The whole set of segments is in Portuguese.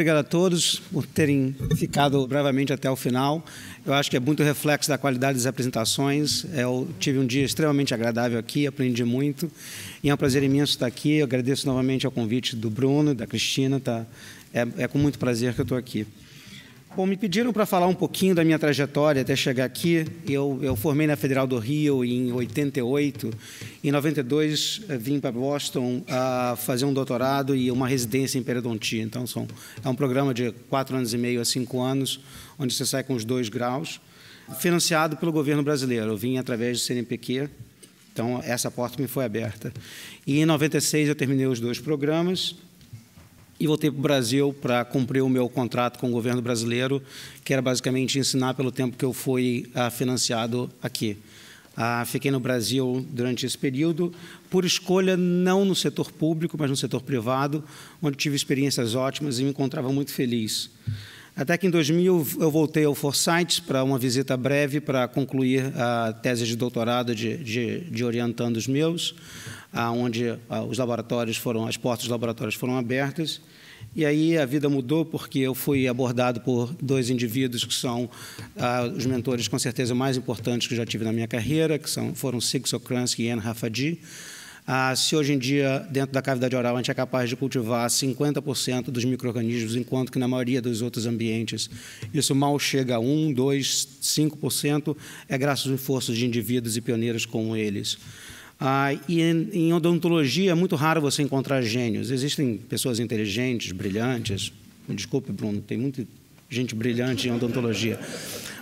obrigado a todos por terem ficado bravamente até o final. Eu acho que é muito reflexo da qualidade das apresentações. Eu tive um dia extremamente agradável aqui, aprendi muito. E é um prazer imenso estar aqui. Eu agradeço novamente ao convite do Bruno, da Cristina. Tá? É, é com muito prazer que eu estou aqui. Bom, me pediram para falar um pouquinho da minha trajetória até chegar aqui. Eu, eu formei na Federal do Rio em 88. Em 92, eh, vim para Boston a fazer um doutorado e uma residência em periodontia. Então, são, é um programa de quatro anos e meio a cinco anos, onde você sai com os dois graus, financiado pelo governo brasileiro. Eu vim através do CNPq, então essa porta me foi aberta. E em 96 eu terminei os dois programas e voltei para o Brasil para cumprir o meu contrato com o governo brasileiro, que era basicamente ensinar pelo tempo que eu fui ah, financiado aqui. Ah, fiquei no Brasil durante esse período, por escolha não no setor público, mas no setor privado, onde tive experiências ótimas e me encontrava muito feliz. Até que em 2000 eu voltei ao Foresight para uma visita breve para concluir a tese de doutorado de, de, de meus, onde ah, os laboratórios foram, as portas dos laboratórios foram abertas. E aí a vida mudou porque eu fui abordado por dois indivíduos que são ah, os mentores com certeza mais importantes que já tive na minha carreira, que são, foram Sig Sokransky e Anne Rafadi. Ah, se hoje em dia, dentro da cavidade oral, a gente é capaz de cultivar 50% dos micro-organismos, enquanto que na maioria dos outros ambientes isso mal chega a 1, 2, 5%, é graças aos esforços de indivíduos e pioneiros como eles. Ah, e em, em odontologia é muito raro você encontrar gênios. Existem pessoas inteligentes, brilhantes. Desculpe, Bruno, tem muita gente brilhante em odontologia.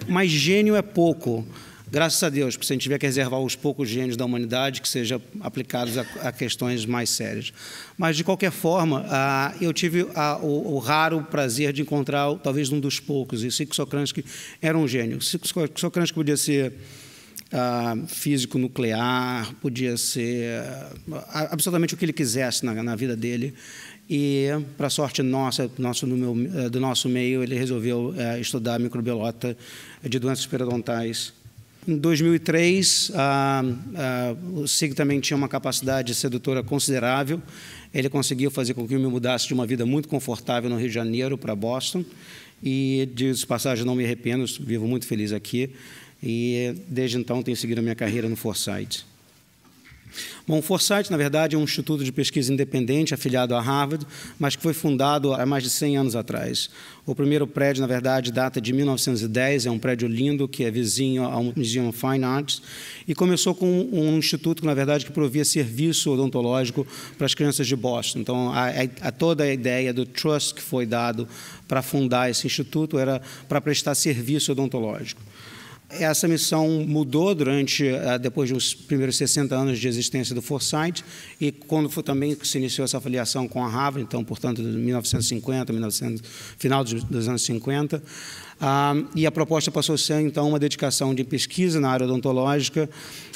Mas gênio é pouco. Graças a Deus, porque se a gente tiver que reservar os poucos gênios da humanidade que sejam aplicados a, a questões mais sérias. Mas, de qualquer forma, eu tive o, o, raro prazer de encontrar, talvez, um dos poucos, e Sico que era um gênio. Sico Socransky podia ser físico nuclear, podia ser absolutamente o que ele quisesse na, na vida dele. E, para sorte nossa, nosso, meu, do nosso meio, ele resolveu é, estudar microbiota de doenças periodontais em 2003, a, a, o SIG também tinha uma capacidade sedutora considerável. Ele conseguiu fazer com que eu me mudasse de uma vida muito confortável no Rio de Janeiro para Boston. E, de passagem, não me arrependo, vivo muito feliz aqui. E, desde então, tenho seguido a minha carreira no Foresight. Bom, o Foresight, na verdade, é um instituto de pesquisa independente afiliado à Harvard, mas que foi fundado há mais de 100 anos atrás. O primeiro prédio, na verdade, data de 1910, é um prédio lindo que é vizinho ao Museum of Fine Arts e começou com um instituto, na verdade, que provia serviço odontológico para as crianças de Boston. Então, a, a toda a ideia do trust que foi dado para fundar esse instituto era para prestar serviço odontológico. Essa missão mudou durante, ah, depois dos primeiros 60 anos de existência do Foresight, e quando foi também que se iniciou essa afiliação com a Harvard, então, portanto, de 1950, final dos anos 50, ah, e a proposta passou a ser, então, uma dedicação de pesquisa na área odontológica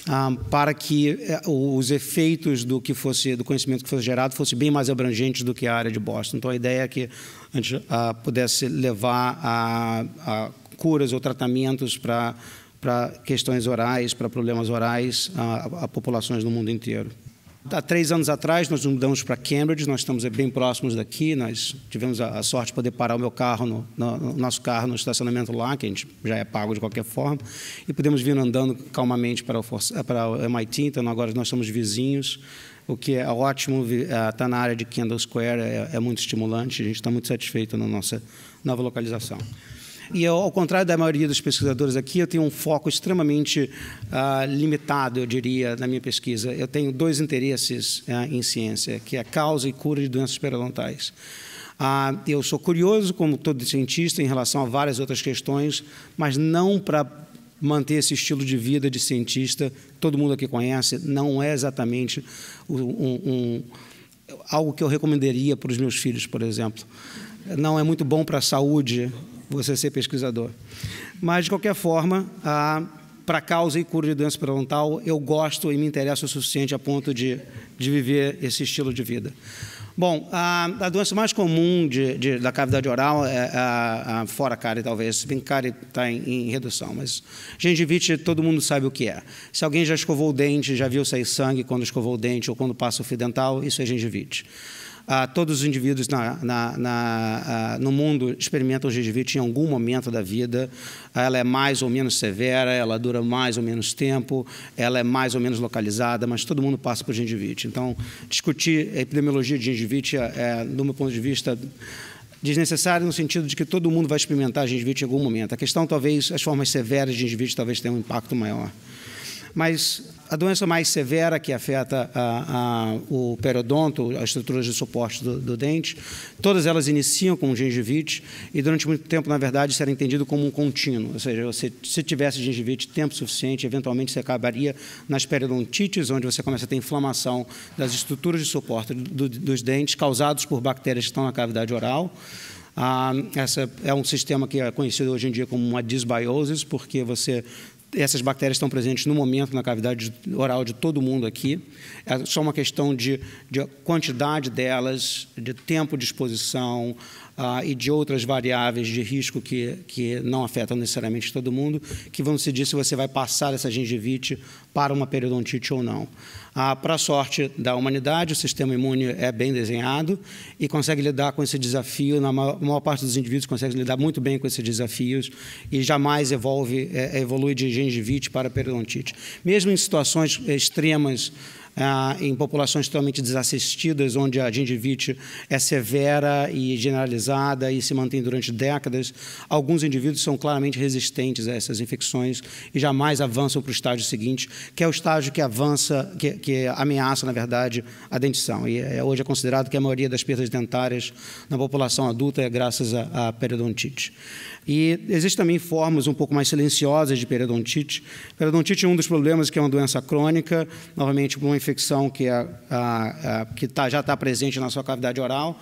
ah, para que eh, os efeitos do que fosse do conhecimento que fosse gerado fosse bem mais abrangentes do que a área de Boston. Então, a ideia é que a gente pudesse levar a, a curas ou tratamentos para para questões orais, para problemas orais a, a, populações do mundo inteiro. Há três anos atrás, nós mudamos para Cambridge, nós estamos bem próximos daqui, nós tivemos a, a sorte de poder parar o meu carro, no, no, no, nosso carro no estacionamento lá, que a gente já é pago de qualquer forma, e podemos vir andando calmamente para o, para o MIT, então agora nós somos vizinhos, o que é ótimo, está é, na área de Kendall Square, é, é muito estimulante, a gente está muito satisfeito na nossa nova localização. E eu, ao contrário da maioria dos pesquisadores aqui, eu tenho um foco extremamente uh, limitado, eu diria, na minha pesquisa. Eu tenho dois interesses uh, em ciência, que é a causa e cura de doenças periodontais. Uh, eu sou curioso, como todo cientista, em relação a várias outras questões, mas não para manter esse estilo de vida de cientista, todo mundo aqui conhece, não é exatamente um, um, algo que eu recomendaria para os meus filhos, por exemplo não é muito bom para a saúde você ser pesquisador. Mas, de qualquer forma, a, para causa e cura de doença periodontal, eu gosto e me interesso o suficiente a ponto de, de viver esse estilo de vida. Bom, a, a doença mais comum de, de, da cavidade oral é, é a, a fora cárie, talvez. Se bem que cárie está em, em, redução, mas gengivite todo mundo sabe o que é. Se alguém já escovou o dente, já viu sair sangue quando escovou o dente ou quando passa o fio dental, isso é gengivite. Ah, todos os indivíduos na, na, na, ah, no mundo experimentam gengivite em algum momento da vida. Ah, ela é mais ou menos severa, ela dura mais ou menos tempo, ela é mais ou menos localizada, mas todo mundo passa por gengivite. Então, discutir a epidemiologia de gengivite, é, é, do meu ponto de vista, desnecessário no sentido de que todo mundo vai experimentar gengivite em algum momento. A questão, talvez, as formas severas de gengivite talvez tenham um impacto maior. Mas a doença mais severa que afeta a, a, o periodonto, as estruturas de suporte do, do, dente, todas elas iniciam com gengivite e durante muito tempo, na verdade, isso era entendido como um contínuo. Ou seja, você, se tivesse gengivite tempo suficiente, eventualmente você acabaria nas periodontites, onde você começa a ter inflamação das estruturas de suporte do, dos dentes causados por bactérias que estão na cavidade oral. Ah, essa é um sistema que é conhecido hoje em dia como uma disbiose, porque você essas bactérias estão presentes no momento na cavidade oral de todo mundo aqui. É só uma questão de, de quantidade delas, de tempo de exposição, ah, e de outras variáveis de risco que, que não afetam necessariamente todo mundo, que vão decidir se você vai passar essa gengivite para uma periodontite ou não. Ah, para a sorte da humanidade, o sistema imune é bem desenhado e consegue lidar com esse desafio. Na maior, maior parte dos indivíduos consegue lidar muito bem com esses desafios e jamais evolve, é, evolui de gengivite para periodontite. Mesmo em situações eh, extremas ah, em populações totalmente desassistidas, onde a gingivite é severa e generalizada e se mantém durante décadas. Alguns indivíduos são claramente resistentes a essas infecções e jamais avançam para o estágio seguinte, que é o estágio que avança, que, que ameaça, na verdade, a dentição. E é, hoje é considerado que a maioria das perdas dentárias na população adulta é graças à, à periodontite. E existem também formas um pouco mais silenciosas de periodontite. Periodontite é um dos problemas que é uma doença crônica, novamente, uma infecção que, é a, a, a, que tá, já está presente na sua cavidade oral,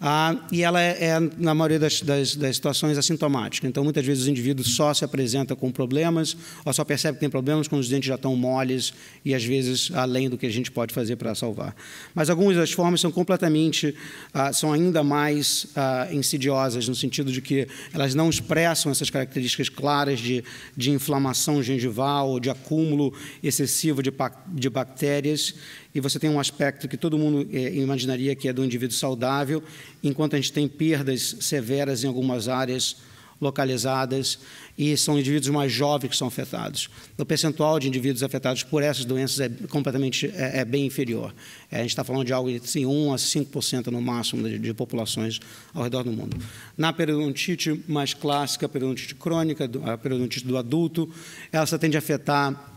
ah, e ela é, é, na maioria das, das, das, situações, assintomática. Então, muitas vezes, os indivíduos só se apresenta com problemas ou só percebe que tem problemas quando os dentes já estão moles e, às vezes, além do que a gente pode fazer para salvar. Mas algumas das formas são completamente, ah, são ainda mais ah, insidiosas, no sentido de que elas não expressam essas características claras de, de inflamação gengival, de acúmulo excessivo de, de bactérias e você tem um aspecto que todo mundo é, imaginaria que é do indivíduo saudável, enquanto a gente tem perdas severas em algumas áreas localizadas e são indivíduos mais jovens que são afetados. O percentual de indivíduos afetados por essas doenças é completamente é, é bem inferior. É, a gente está falando de algo de assim, 1 a 5% no máximo de, de, populações ao redor do mundo. Na periodontite mais clássica, a periodontite crônica, a periodontite do adulto, ela só tende a afetar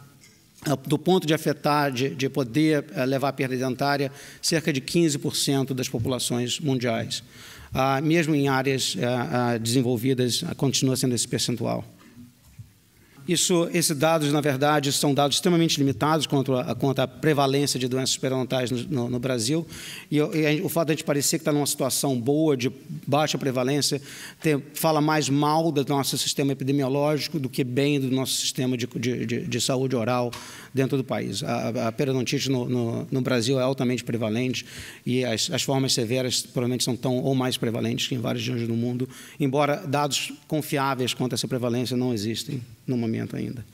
ah, do ponto de afetar, de, de poder ah, levar à perda dentária, cerca de 15% das populações mundiais. Ah, mesmo em áreas desenvolvidas, continua sendo esse percentual. Isso, esses dados, na verdade, são dados extremamente limitados quanto à, quanto à prevalência de doenças periodontais no, no, no Brasil. E, e, o fato de a gente parecer que está numa situação boa, de baixa prevalência, tem, fala mais mal do nosso sistema epidemiológico do que bem do nosso sistema de, de, de, de saúde oral dentro do país. A, a periodontite no, no, no, Brasil é altamente prevalente e as, as formas severas provavelmente são tão ou mais prevalentes que em vários regiões do mundo, embora dados confiáveis quanto a essa prevalência não existem no momento ainda.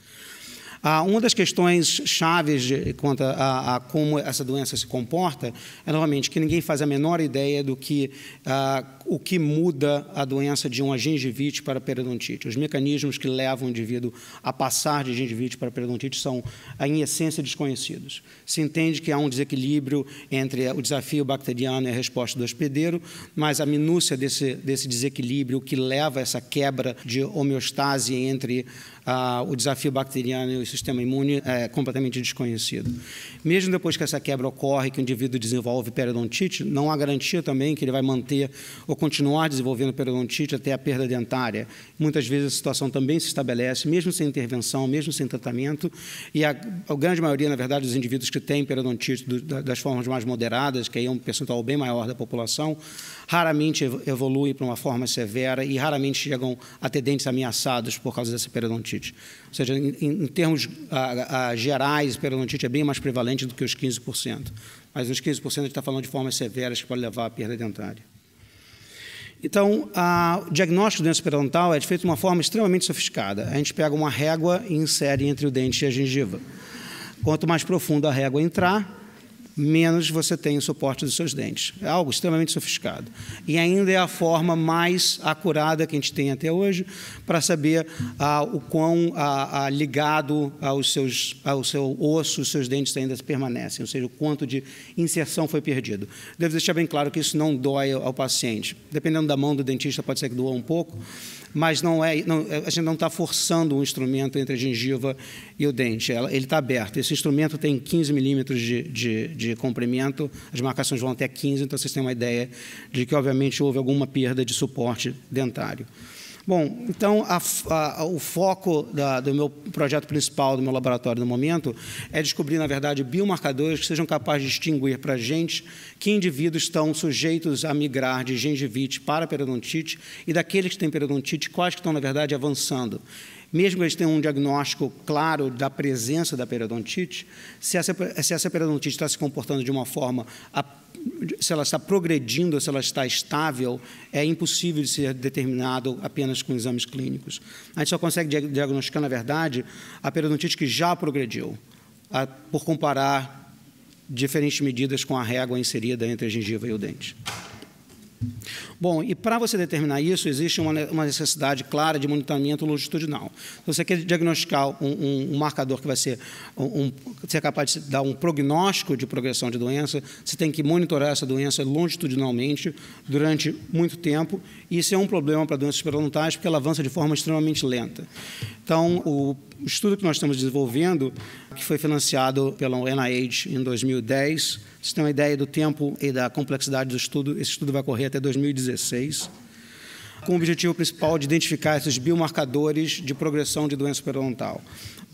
Ah, uma das questões chaves de, quanto a, a, a, como essa doença se comporta é, novamente, que ninguém faz a menor ideia do que ah, o que muda a doença de uma gengivite para periodontite. Os mecanismos que levam o indivíduo a passar de gengivite para periodontite são, ah, em essência, desconhecidos. Se entende que há um desequilíbrio entre o desafio bacteriano e a resposta do hospedeiro, mas a minúcia desse, desse desequilíbrio que leva a essa quebra de homeostase entre ah, o desafio bacteriano e o sistema imune é completamente desconhecido. Mesmo depois que essa quebra ocorre, que o indivíduo desenvolve periodontite, não há garantia também que ele vai manter ou continuar desenvolvendo periodontite até a perda dentária. Muitas vezes a situação também se estabelece, mesmo sem intervenção, mesmo sem tratamento, e a, a grande maioria, na verdade, dos indivíduos que têm periodontite do, das formas mais moderadas, que aí é um percentual bem maior da população, raramente evoluem para uma forma severa e raramente chegam a ter dentes ameaçados por causa dessa periodontite periodontite. Ou seja, em, em termos a, a, gerais, periodontite é bem mais prevalente do que os 15%. Mas nos 15% a gente está falando de formas severas que podem levar à perda dentária. Então, o diagnóstico de doença periodontal é feito de uma forma extremamente sofisticada. A gente pega uma régua e insere entre o dente e a gengiva. Quanto mais profunda a régua entrar, menos você tem o suporte dos seus dentes. É algo extremamente sofisticado. E ainda é a forma mais acurada que a gente tem até hoje para saber ah, o quão ah, ah ligado aos ah, seus, ao ah, seu osso os seus dentes ainda permanecem, ou seja, o quanto de inserção foi perdido. Devo deixar bem claro que isso não dói ao paciente. Dependendo da mão do dentista, pode ser que doa um pouco, mas não é, não, é, a gente não está forçando um instrumento entre a gengiva e o dente. Ela, ele está aberto. Esse instrumento tem 15 milímetros de, de, de, comprimento, as marcações vão até 15, então vocês têm uma ideia de que, obviamente, houve alguma perda de suporte dentário. Bom, então a, a, o foco da, do meu projeto principal, do meu laboratório no momento, é descobrir, na verdade, biomarcadores que sejam capazes de distinguir para a gente que indivíduos estão sujeitos a migrar de gengivite para periodontite e daqueles que têm periodontite, quais que estão, na verdade, avançando mesmo que eles tenham um diagnóstico claro da presença da periodontite, se essa, se essa periodontite está se comportando de uma forma se ela está progredindo se ela está estável, é impossível de ser determinado apenas com exames clínicos. A gente só consegue diagnosticar, na verdade, a periodontite que já progrediu, a, por comparar diferentes medidas com a régua inserida entre a gengiva e o dente. Bom, e para você determinar isso, existe uma necessidade clara de monitoramento longitudinal. Se você quer diagnosticar um, um, um marcador que vai ser, um, ser é capaz de dar um prognóstico de progressão de doença, você tem que monitorar essa doença longitudinalmente durante muito tempo. E isso é um problema para doenças periodontais, porque ela avança de forma extremamente lenta. Então, o o estudo que nós estamos desenvolvendo, que foi financiado pela NIH em 2010, vocês têm uma ideia do tempo e da complexidade do estudo, esse estudo vai correr até 2016, com o objetivo principal de identificar esses biomarcadores de progressão de doença periodontal.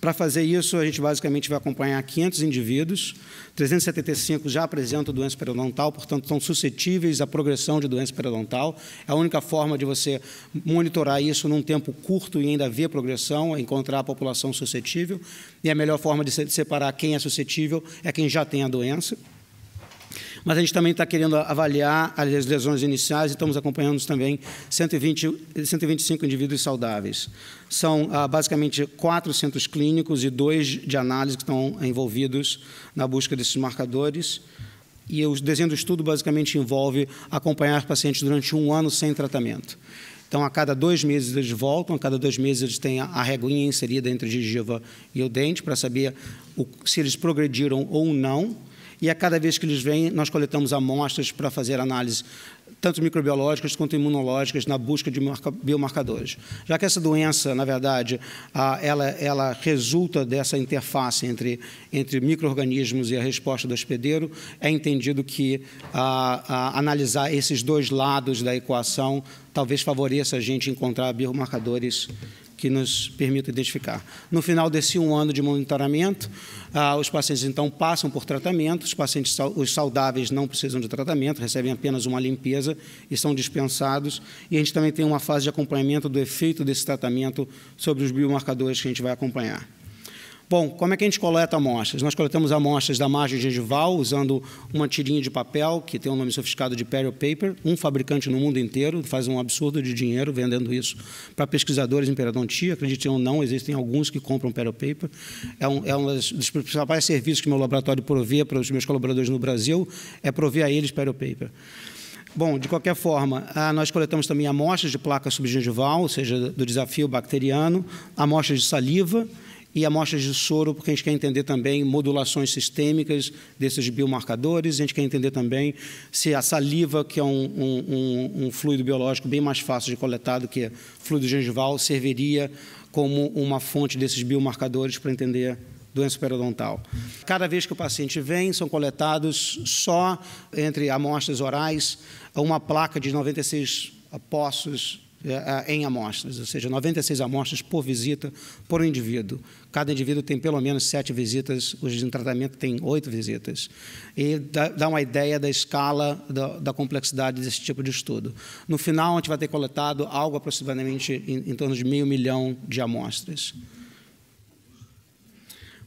Para fazer isso, a gente basicamente vai acompanhar 500 indivíduos, 375 já apresentam doença periodontal, portanto, estão suscetíveis à progressão de doença periodontal. É a única forma de você monitorar isso num tempo curto e ainda ver progressão é encontrar a população suscetível. E a melhor forma de separar quem é suscetível é quem já tem a doença. Mas a gente também está querendo avaliar as lesões iniciais e estamos acompanhando também 120, 125 indivíduos saudáveis. São ah, basicamente quatro centros clínicos e dois de análise que estão envolvidos na busca desses marcadores. E o desenho do estudo basicamente envolve acompanhar pacientes durante um ano sem tratamento. Então, a cada dois meses eles voltam, a cada dois meses eles têm a reguinha inserida entre a gengiva e o dente para saber o, se eles progrediram ou não e a cada vez que eles vêm, nós coletamos amostras para fazer análise tanto microbiológicas quanto imunológicas, na busca de biomarcadores. Já que essa doença, na verdade, ela, ela resulta dessa interface entre, entre micro-organismos e a resposta do hospedeiro, é entendido que a, a, analisar esses dois lados da equação talvez favoreça a gente encontrar biomarcadores que nos permita identificar. No final desse um ano de monitoramento, ah, os pacientes então passam por tratamento, os pacientes os saudáveis não precisam de tratamento, recebem apenas uma limpeza e são dispensados. E a gente também tem uma fase de acompanhamento do efeito desse tratamento sobre os biomarcadores que a gente vai acompanhar. Bom, como é que a gente coleta amostras? Nós coletamos amostras da margem gengival usando uma tirinha de papel, que tem um nome sofisticado de Perio Paper, um fabricante no mundo inteiro faz um absurdo de dinheiro vendendo isso para pesquisadores em periodontia, acreditem ou não, existem alguns que compram Perio Paper. É um, é um dos, dos principais serviços que meu laboratório provê para os meus colaboradores no Brasil, é prover a eles Perio Paper. Bom, de qualquer forma, ah, nós coletamos também amostras de placa subgengival, ou seja, do desafio bacteriano, amostras de saliva, e amostras de soro, porque a gente quer entender também modulações sistêmicas desses biomarcadores, a gente quer entender também se a saliva, que é um, um, um fluido biológico bem mais fácil de coletar do que fluido gengival, serviria como uma fonte desses biomarcadores para entender doença periodontal. Cada vez que o paciente vem, são coletados só entre amostras orais uma placa de 96 poços eh, em amostras, ou seja, 96 amostras por visita por indivíduo. Cada indivíduo tem pelo menos sete visitas, os em tratamento têm oito visitas. E dá uma ideia da escala, da, da, complexidade desse tipo de estudo. No final, a gente vai ter coletado algo aproximadamente em, em torno de meio milhão de amostras.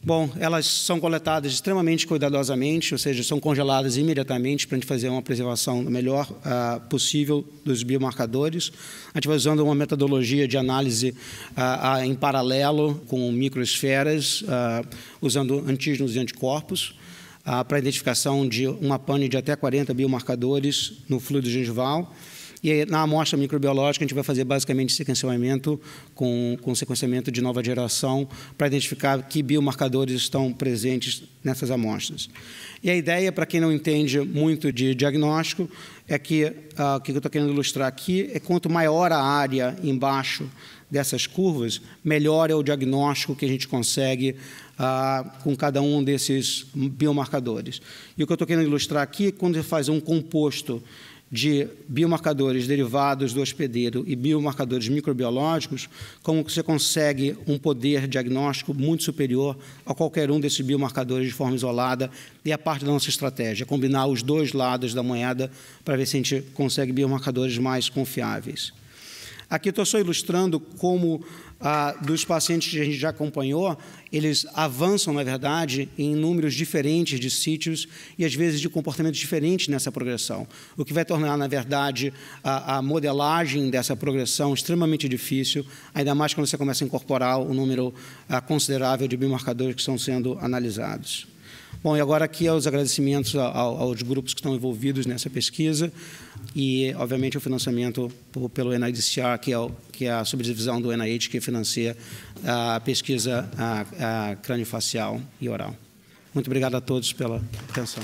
Bom, elas são coletadas extremamente cuidadosamente, ou seja, são congeladas imediatamente para a gente fazer uma preservação melhor uh, possível dos biomarcadores. A gente vai usando uma metodologia de análise uh, uh, em paralelo com microesferas, usando antígenos e anticorpos, para a identificação de uma pane de até 40 biomarcadores no fluido gengival e aí, na amostra microbiológica, a gente vai fazer basicamente sequenciamento com, com sequenciamento de nova geração para identificar que biomarcadores estão presentes nessas amostras. E a ideia, para quem não entende muito de diagnóstico, é que uh, o que eu estou querendo ilustrar aqui é quanto maior a área embaixo dessas curvas, melhor é o diagnóstico que a gente consegue ah, com cada um desses biomarcadores. E o que eu estou querendo ilustrar aqui é quando você faz um composto de biomarcadores derivados do hospedeiro e biomarcadores microbiológicos, como você consegue um poder diagnóstico muito superior a qualquer um desses biomarcadores de forma isolada, e a é parte da nossa estratégia, combinar os dois lados da moeda para ver se a gente consegue biomarcadores mais confiáveis. Aqui estou só ilustrando como ah, dos pacientes que a gente já acompanhou, eles avançam, na verdade, em números diferentes de sítios e, às vezes, de comportamentos diferentes nessa progressão, o que vai tornar, na verdade, a, a modelagem dessa progressão extremamente difícil, ainda mais quando você começa a incorporar o número ah, considerável de biomarcadores que estão sendo analisados. Bom, e agora aqui é os agradecimentos aos grupos que estão envolvidos nessa pesquisa e, obviamente, o financiamento pelo NIDCR, que é, o, que é a subdivisão do NIH que financia a pesquisa a, a facial e oral. Muito obrigado a todos pela atenção.